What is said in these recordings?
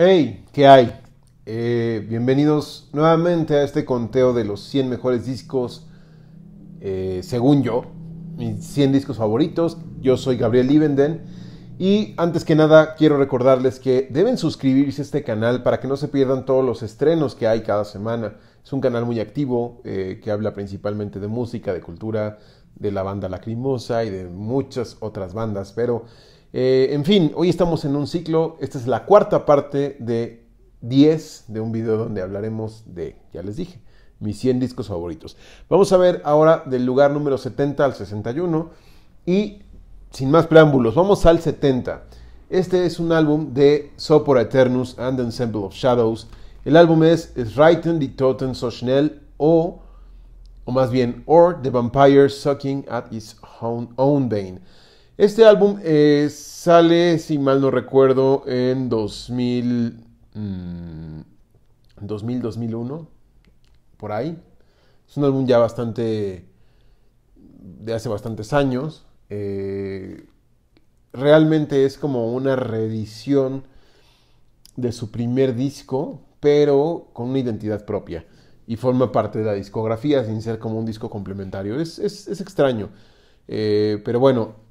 Hey, ¿qué hay? Eh, bienvenidos nuevamente a este conteo de los 100 mejores discos, eh, según yo, mis 100 discos favoritos. Yo soy Gabriel Livenden y antes que nada quiero recordarles que deben suscribirse a este canal para que no se pierdan todos los estrenos que hay cada semana. Es un canal muy activo eh, que habla principalmente de música, de cultura, de la banda Lacrimosa y de muchas otras bandas, pero eh, en fin, hoy estamos en un ciclo, esta es la cuarta parte de 10 de un video donde hablaremos de, ya les dije, mis 100 discos favoritos. Vamos a ver ahora del lugar número 70 al 61 y sin más preámbulos, vamos al 70. Este es un álbum de Sopor Eternus and the Ensemble of Shadows. El álbum es Written die Toten so o, o más bien, Or the Vampire Sucking at His Own, own Vein. Este álbum eh, sale, si mal no recuerdo, en 2000, 2000, 2001, por ahí. Es un álbum ya bastante, de hace bastantes años. Eh, realmente es como una reedición de su primer disco, pero con una identidad propia. Y forma parte de la discografía sin ser como un disco complementario. Es, extraño. Eh, pero bueno,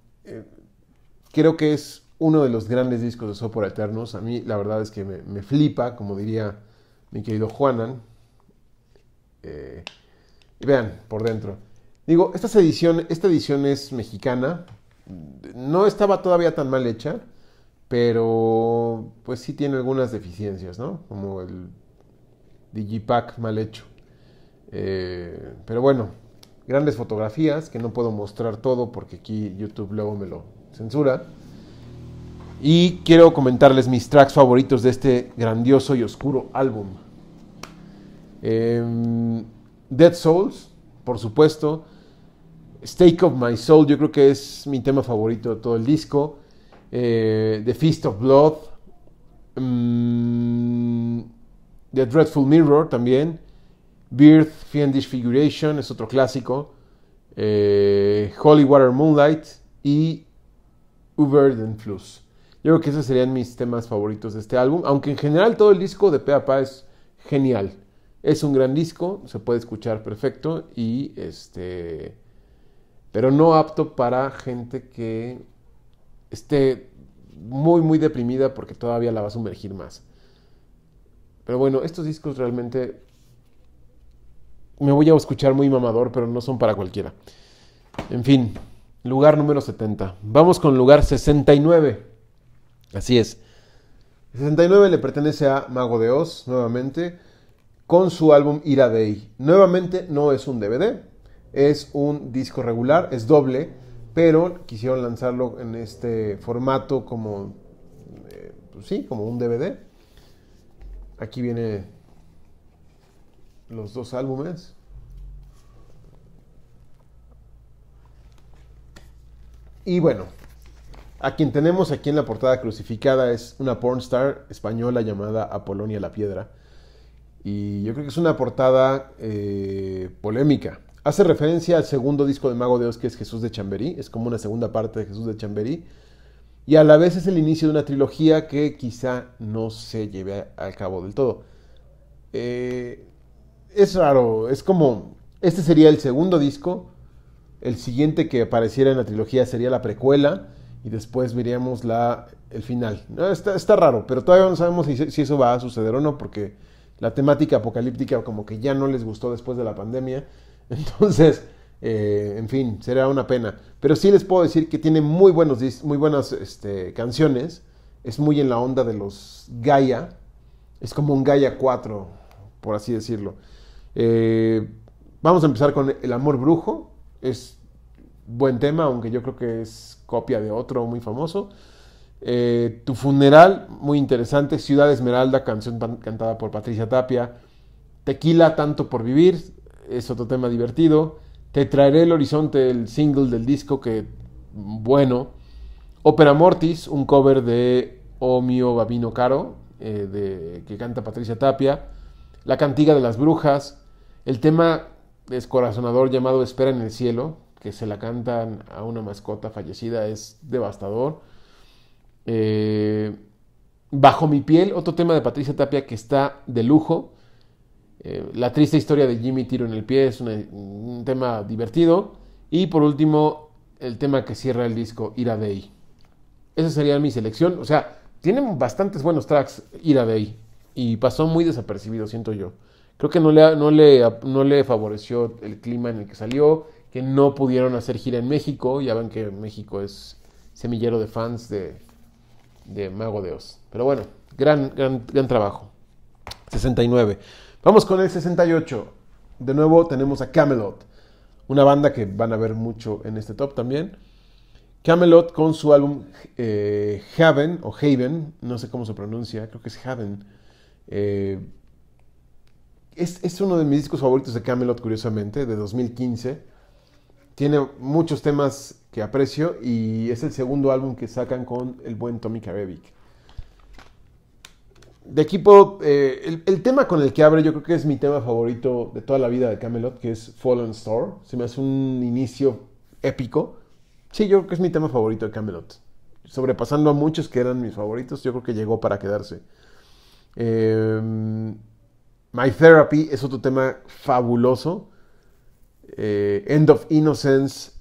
creo que es uno de los grandes discos de Sopor Eternos. A mí la verdad es que me, flipa, como diría mi querido Juanan. Eh, vean, por dentro. Digo, esta edición, esta edición es mexicana. No estaba todavía tan mal hecha, pero pues sí tiene algunas deficiencias, ¿no? Como el Digipack mal hecho. Eh, pero bueno, grandes fotografías, que no puedo mostrar todo porque aquí YouTube luego me lo censura. Y quiero comentarles mis tracks favoritos de este grandioso y oscuro álbum. Em, Dead Souls, por supuesto. Stake of My Soul, yo creo que es mi tema favorito de todo el disco. Eh, The Feast of Blood. Mm, The Dreadful Mirror también. Beard, Fiendish Figuration es otro clásico. Eh, Holy Water Moonlight y Uber and Fluss. Yo creo que esos serían mis temas favoritos de este álbum, aunque en general todo el disco de Peapa es genial. Es un gran disco, se puede escuchar perfecto y este pero no apto para gente que esté muy muy deprimida porque todavía la va a sumergir más. Pero bueno, estos discos realmente me voy a escuchar muy mamador, pero no son para cualquiera. En fin, lugar número 70. Vamos con lugar 69. Así es. 69 le pertenece a Mago de Oz, nuevamente, con su álbum Ira Day. Nuevamente no es un DVD, es un disco regular, es doble, pero quisieron lanzarlo en este formato como, eh, pues sí, como un DVD. Aquí viene los dos álbumes. Y bueno, a quien tenemos aquí en la portada crucificada es una pornstar española llamada Apolonia la Piedra. Y yo creo que es una portada eh, polémica. Hace referencia al segundo disco de Mago de Oz que es Jesús de Chamberí. Es como una segunda parte de Jesús de Chamberí. Y a la vez es el inicio de una trilogía que quizá no se lleve al cabo del todo. Eh, es raro, es como, este sería el segundo disco, el siguiente que apareciera en la trilogía sería la precuela y después veríamos la, el final. No, está, está, raro, pero todavía no sabemos si, eso va a suceder o no, porque la temática apocalíptica como que ya no les gustó después de la pandemia. Entonces, eh, en fin, será una pena. Pero sí les puedo decir que tiene muy, buenos, muy buenas este, canciones. Es muy en la onda de los Gaia. Es como un Gaia 4, por así decirlo. Eh, vamos a empezar con El amor brujo. Es buen tema, aunque yo creo que es copia de otro muy famoso. Eh, tu funeral, muy interesante. Ciudad Esmeralda, canción cantada por Patricia Tapia. Tequila, tanto por vivir, es otro tema divertido. Te traeré el horizonte, el single del disco, que bueno. Opera Mortis, un cover de O mio Babino Caro, eh, de, que canta Patricia Tapia. La cantiga de las brujas, el tema descorazonador llamado Espera en el cielo, que se la cantan a una mascota fallecida, es devastador. Eh, Bajo mi piel, otro tema de Patricia Tapia que está de lujo. Eh, la triste historia de Jimmy Tiro en el pie es un tema divertido. Y por último, el tema que cierra el disco, Ira Day. Esa sería mi selección. O sea, tienen bastantes buenos tracks, Ira Day. Y pasó muy desapercibido, siento yo. Creo que no le, no le, no le favoreció el clima en el que salió, que no pudieron hacer gira en México. Ya ven que México es semillero de fans de, de Mago de Oz. Pero bueno, gran, gran, trabajo. 69. Vamos con el 68. De nuevo tenemos a Camelot, una banda que van a ver mucho en este top también. Camelot con su álbum eh, Haven o Haven, no sé cómo se pronuncia, creo que es Haven. Eh, es, uno de mis discos favoritos de Camelot, curiosamente, de 2015. Tiene muchos temas que aprecio y es el segundo álbum que sacan con el buen Tommy Karevic. De equipo, eh, el, tema con el que abre yo creo que es mi tema favorito de toda la vida de Camelot, que es Fallen Star. Se me hace un inicio épico. Sí, yo creo que es mi tema favorito de Camelot. Sobrepasando a muchos que eran mis favoritos, yo creo que llegó para quedarse. Eh, My Therapy es otro tema fabuloso. Eh, End of Innocence,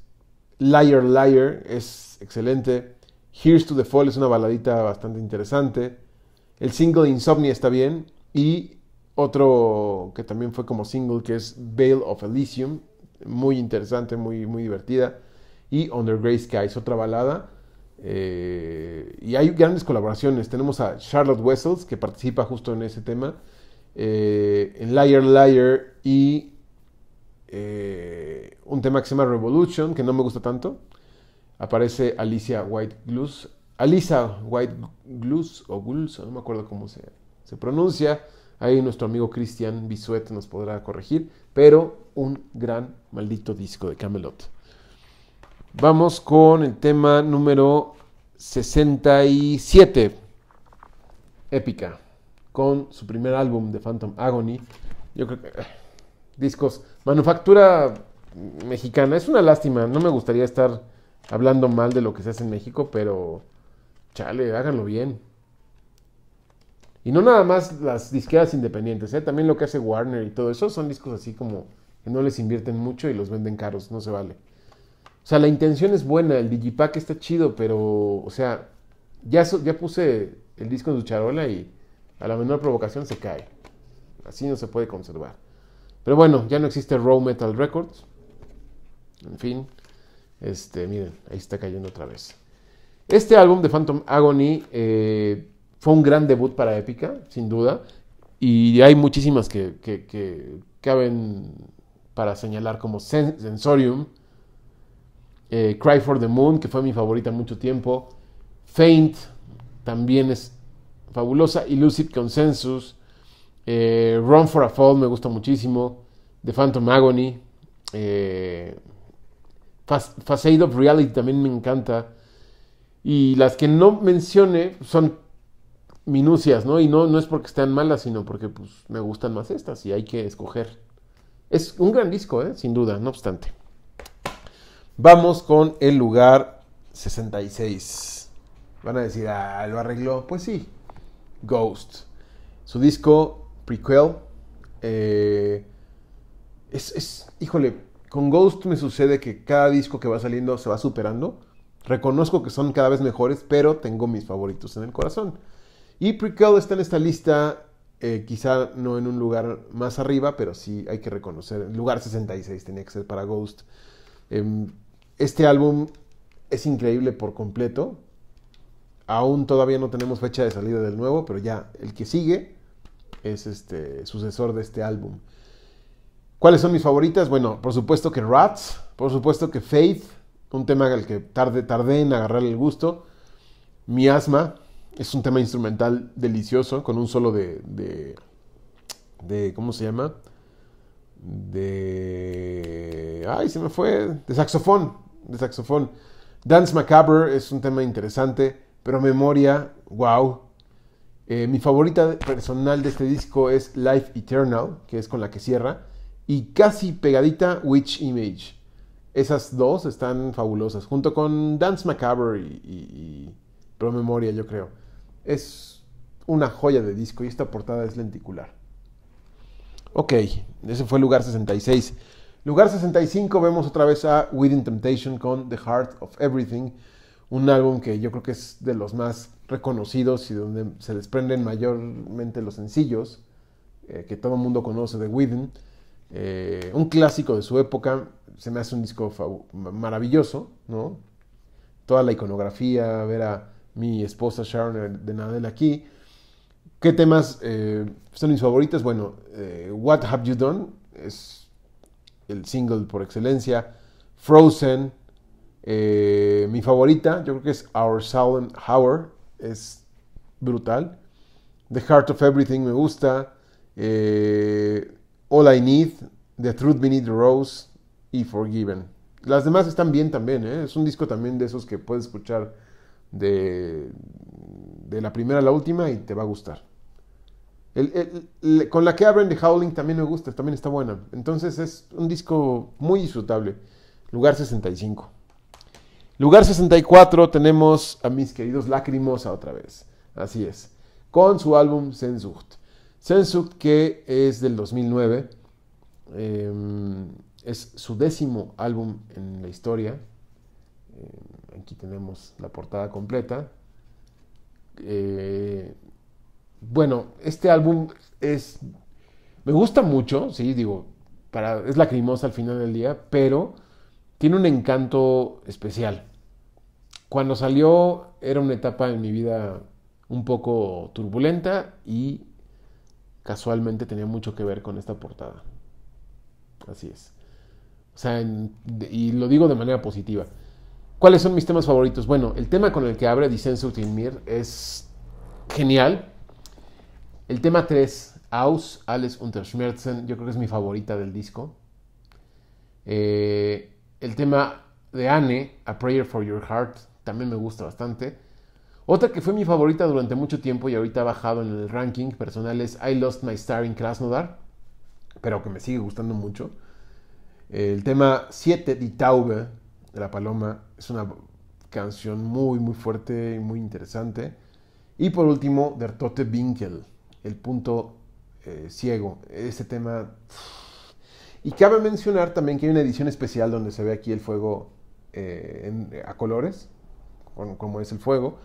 Liar Liar es excelente. Here's to the Fall es una baladita bastante interesante. El single Insomnia está bien. Y otro que también fue como single, que es Veil of Elysium. Muy interesante, muy, muy divertida. Y Under Grey Skies, es otra balada. Eh, y hay grandes colaboraciones. Tenemos a Charlotte Wessels, que participa justo en ese tema. Eh, en Liar Liar y eh, un tema que se llama Revolution, que no me gusta tanto. Aparece Alicia White Glues, Alisa White Glues o Gulls, no me acuerdo cómo se, se pronuncia. Ahí nuestro amigo Cristian Bisuet nos podrá corregir, pero un gran maldito disco de Camelot. Vamos con el tema número 67, épica con su primer álbum de Phantom Agony. Yo creo que. Eh, discos. Manufactura mexicana. Es una lástima. No me gustaría estar hablando mal de lo que se hace en México, pero. Chale, háganlo bien. Y no nada más las disqueras independientes, ¿eh? también lo que hace Warner y todo eso son discos así como que no les invierten mucho y los venden caros, no se vale. O sea, la intención es buena, el digipack está chido, pero, o sea, ya, ya puse el disco en su charola y a la menor provocación se cae. Así no se puede conservar. Pero bueno, ya no existe Raw Metal Records. En fin, este, miren, ahí está cayendo otra vez. Este álbum de Phantom Agony eh, fue un gran debut para Épica, sin duda. Y hay muchísimas que, caben para señalar como Sensorium, eh, Cry for the Moon, que fue mi favorita mucho tiempo, Faint, también es fabulosa y Consensus, eh, Run for a Fall me gusta muchísimo, The Phantom Agony, eh, Facade of Reality también me encanta. Y las que no mencione son minucias, ¿no? Y no, no es porque estén malas, sino porque pues, me gustan más estas y hay que escoger. Es un gran disco, ¿eh? sin duda, no obstante. Vamos con el lugar 66. Van a decir, ah, lo arregló. Pues sí, Ghost. Su disco Prequel. Eh, es, híjole, con Ghost me sucede que cada disco que va saliendo se va superando. Reconozco que son cada vez mejores, pero tengo mis favoritos en el corazón. Y Prequel está en esta lista, eh, quizá no en un lugar más arriba, pero sí hay que reconocer. El lugar 66 tenía que ser para Ghost. Em, este álbum es increíble por completo. Aún todavía no tenemos fecha de salida del nuevo, pero ya el que sigue es este sucesor de este álbum. ¿Cuáles son mis favoritas? Bueno, por supuesto que Rats, por supuesto que Faith, un tema al que tarde, tardé en agarrar el gusto. Miasma, es un tema instrumental delicioso, con un solo de, de, de ¿cómo se llama? De... ¡Ay, se me fue! De saxofón, de saxofón. Dance Macabre es un tema interesante. Pero memoria, wow. Eh, mi favorita personal de este disco es Life Eternal, que es con la que cierra. Y casi pegadita, Witch Image. Esas dos están fabulosas, junto con Dance Macabre y, pro memoria Promemoria, yo creo. Es una joya de disco y esta portada es lenticular. Ok, ese fue lugar 66. Lugar 65 vemos otra vez a Within Temptation con The Heart of Everything un álbum que yo creo que es de los más reconocidos y donde se desprenden mayormente los sencillos eh, que todo el mundo conoce de Whedon. Eh, un clásico de su época, se me hace un disco maravilloso, ¿no? Toda la iconografía, ver a mi esposa Sharon de Nadel aquí. ¿Qué temas eh, son mis favoritos? Bueno, What Have You Done es el single por excelencia. Frozen, eh, mi favorita, yo creo que es Our Silent Hour, es brutal. The Heart of Everything me gusta. Eh, All I Need, The Truth Beneath the Rose y Forgiven. Las demás están bien también, ¿eh? es un disco también de esos que puedes escuchar de, la primera a la última y te va a gustar. con la que abren The Howling también me gusta, también está buena. Entonces es un disco muy disfrutable. Lugar 65. Lugar 64 tenemos a mis queridos Lacrimosa otra vez. Así es. Con su álbum Sensucht. Sensucht que es del 2009. Em, es su décimo álbum en la historia. Em, aquí tenemos la portada completa. Eh, bueno, este álbum es... Me gusta mucho, sí, digo, para, es lacrimosa al final del día, pero tiene un encanto especial. Cuando salió era una etapa en mi vida un poco turbulenta y casualmente tenía mucho que ver con esta portada. Así es. O sea, y lo digo de manera positiva. ¿Cuáles son mis temas favoritos? Bueno, el tema con el que abre Disenso Mir es genial. El tema 3, Aus, Alles unter Schmerzen, yo creo que es mi favorita del disco. Eh, el tema de Anne, A Prayer for Your Heart, también me gusta bastante. Otra que fue mi favorita durante mucho tiempo y ahorita ha bajado en el ranking personal es I Lost My Star in Krasnodar, pero que me sigue gustando mucho. El tema 7, Die Taube, de la paloma, es una canción muy, muy fuerte y muy interesante. Y por último, Der Tote Winkel, el punto eh, ciego. Este tema... Y cabe mencionar también que hay una edición especial donde se ve aquí el fuego eh, a colores, como es el fuego,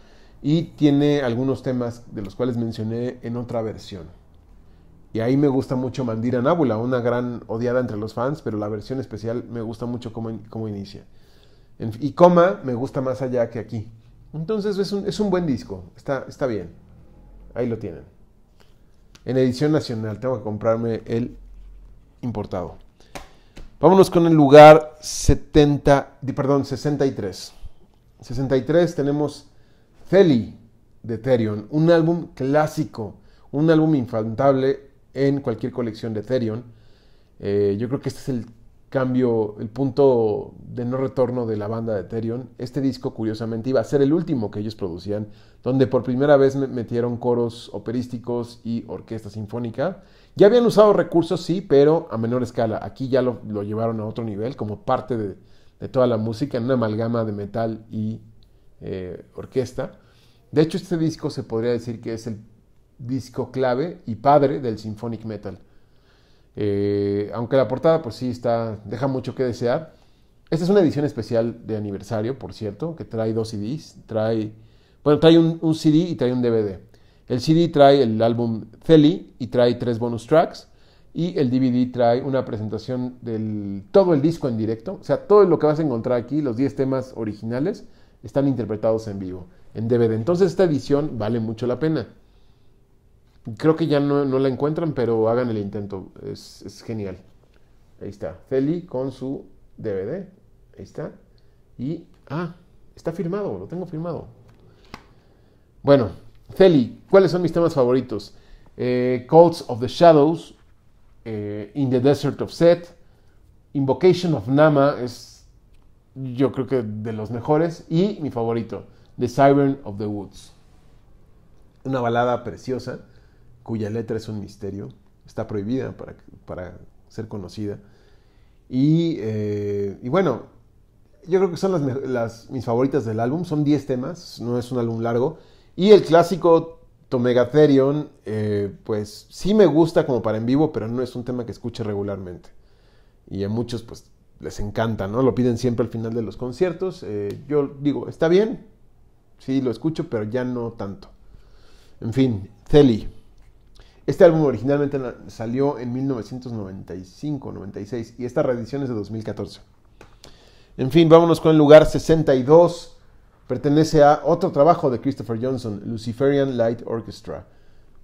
y tiene algunos temas de los cuales mencioné en otra versión. Y ahí me gusta mucho Mandira Nábula, una gran odiada entre los fans, pero la versión especial me gusta mucho cómo, inicia. y Coma me gusta más allá que aquí. Entonces es un, buen disco, está, está bien. Ahí lo tienen. En edición nacional, tengo que comprarme el importado. Vámonos con el lugar 70, perdón, 63. 63 tenemos Feli de Therion, un álbum clásico, un álbum infantable en cualquier colección de Therion. Eh, yo creo que este es el cambio, el punto de no retorno de la banda de Ethereum, este disco curiosamente iba a ser el último que ellos producían, donde por primera vez metieron coros operísticos y orquesta sinfónica. Ya habían usado recursos, sí, pero a menor escala. Aquí ya lo, llevaron a otro nivel como parte de, toda la música, en una amalgama de metal y eh, orquesta. De hecho, este disco se podría decir que es el disco clave y padre del symphonic metal. Eh, aunque la portada, pues sí, está, deja mucho que desear. Esta es una edición especial de aniversario, por cierto, que trae dos CDs. Trae, bueno, trae un, CD y trae un DVD. El CD trae el álbum Celly y trae tres bonus tracks. Y el DVD trae una presentación de todo el disco en directo. O sea, todo lo que vas a encontrar aquí, los 10 temas originales, están interpretados en vivo, en DVD. Entonces esta edición vale mucho la pena. Creo que ya no, la encuentran, pero hagan el intento. Es, genial. Ahí está. Feli con su DVD. Ahí está. Y. Ah, está firmado, lo tengo firmado. Bueno, Feli, ¿cuáles son mis temas favoritos? Eh, Calls of the Shadows, eh, In the Desert of Set, Invocation of Nama es, yo creo que de los mejores, y mi favorito, The Siren of the Woods. Una balada preciosa cuya letra es un misterio, está prohibida para, para ser conocida. Y, eh, bueno, yo creo que son las, mis favoritas del álbum, son 10 temas, no es un álbum largo. Y el clásico Tomegatherion, eh, pues sí me gusta como para en vivo, pero no es un tema que escuche regularmente. Y a muchos pues les encanta, ¿no? Lo piden siempre al final de los conciertos. Eh, yo digo, está bien, sí lo escucho, pero ya no tanto. En fin, Celi. Este álbum originalmente salió en 1995-96 y esta reedición es de 2014. En fin, vámonos con el lugar 62. Pertenece a otro trabajo de Christopher Johnson, Luciferian Light Orchestra.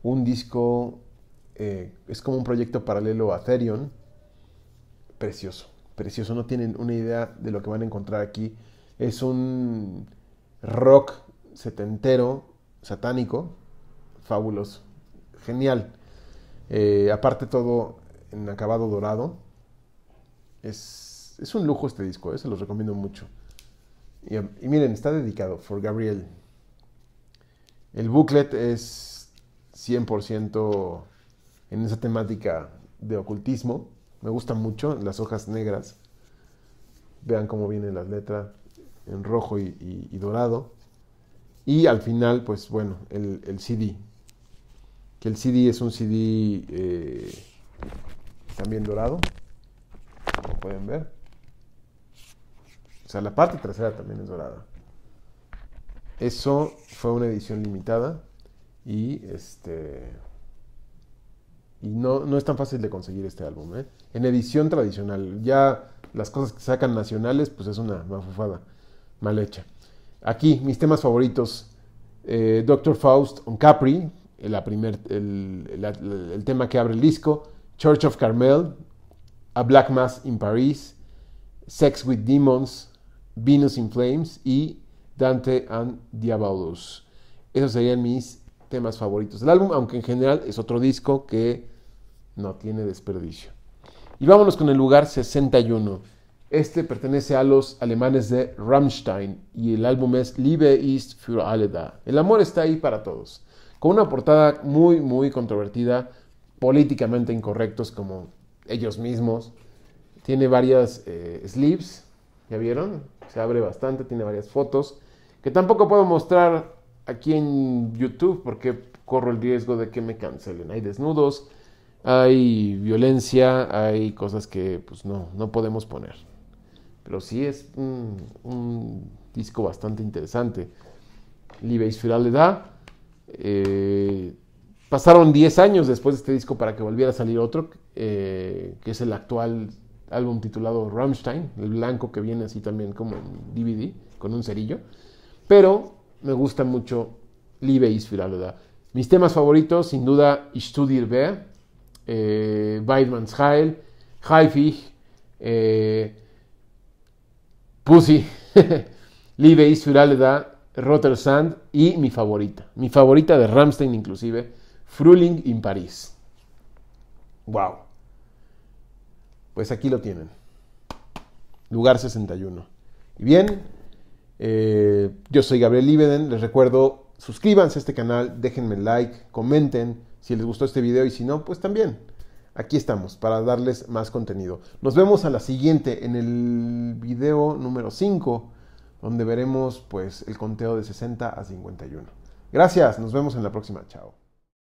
Un disco, eh, es como un proyecto paralelo a Therion. Precioso, precioso. No tienen una idea de lo que van a encontrar aquí. Es un rock setentero, satánico, fabuloso genial. Eh, aparte todo en acabado dorado. Es, un lujo este disco, eh, se los recomiendo mucho. Y, miren, está dedicado por Gabriel. El booklet es 100% en esa temática de ocultismo. Me gusta mucho las hojas negras. Vean cómo vienen las letras en rojo y, dorado. Y al final, pues bueno, el CD el CD es un CD eh, también dorado, como pueden ver. O sea, la parte trasera también es dorada. Eso fue una edición limitada y este y no, es tan fácil de conseguir este álbum. ¿eh? En edición tradicional, ya las cosas que sacan nacionales, pues es una mafufada mal hecha. Aquí, mis temas favoritos. Dr. Eh, Doctor Faust on Capri, el, el, tema que abre el disco, Church of Carmel, A Black Mass in Paris, Sex with Demons, Venus in Flames y Dante and Diabolos Esos serían mis temas favoritos del álbum, aunque en general es otro disco que no tiene desperdicio. Y vámonos con el lugar 61. Este pertenece a los alemanes de Rammstein y el álbum es Liebe ist für alle da. El amor está ahí para todos con una portada muy, muy controvertida, políticamente incorrectos como ellos mismos. Tiene varias slips. Eh, sleeves, ¿ya vieron? Se abre bastante, tiene varias fotos, que tampoco puedo mostrar aquí en YouTube porque corro el riesgo de que me cancelen. Hay desnudos, hay violencia, hay cosas que pues no, no podemos poner. Pero sí es un, disco bastante interesante. Libéis Firal de da eh, pasaron 10 años después de este disco para que volviera a salir otro, eh, que es el actual álbum titulado Rammstein, el blanco que viene así también como en DVD, con un cerillo. Pero me gusta mucho Liebe ist für Mis temas favoritos, sin duda, Ich studiere eh, Weidmanns Heil, Pussy, Liebe ist für Rotter Sand y mi favorita, mi favorita de Ramstein inclusive, Fruling in París. Wow. Pues aquí lo tienen. Lugar 61. Y bien, eh, yo soy Gabriel Ibeden, les recuerdo, suscríbanse a este canal, déjenme like, comenten si les gustó este video y si no, pues también. Aquí estamos para darles más contenido. Nos vemos a la siguiente en el video número 5 donde veremos pues el conteo de 60 a 51. Gracias, nos vemos en la próxima, chao.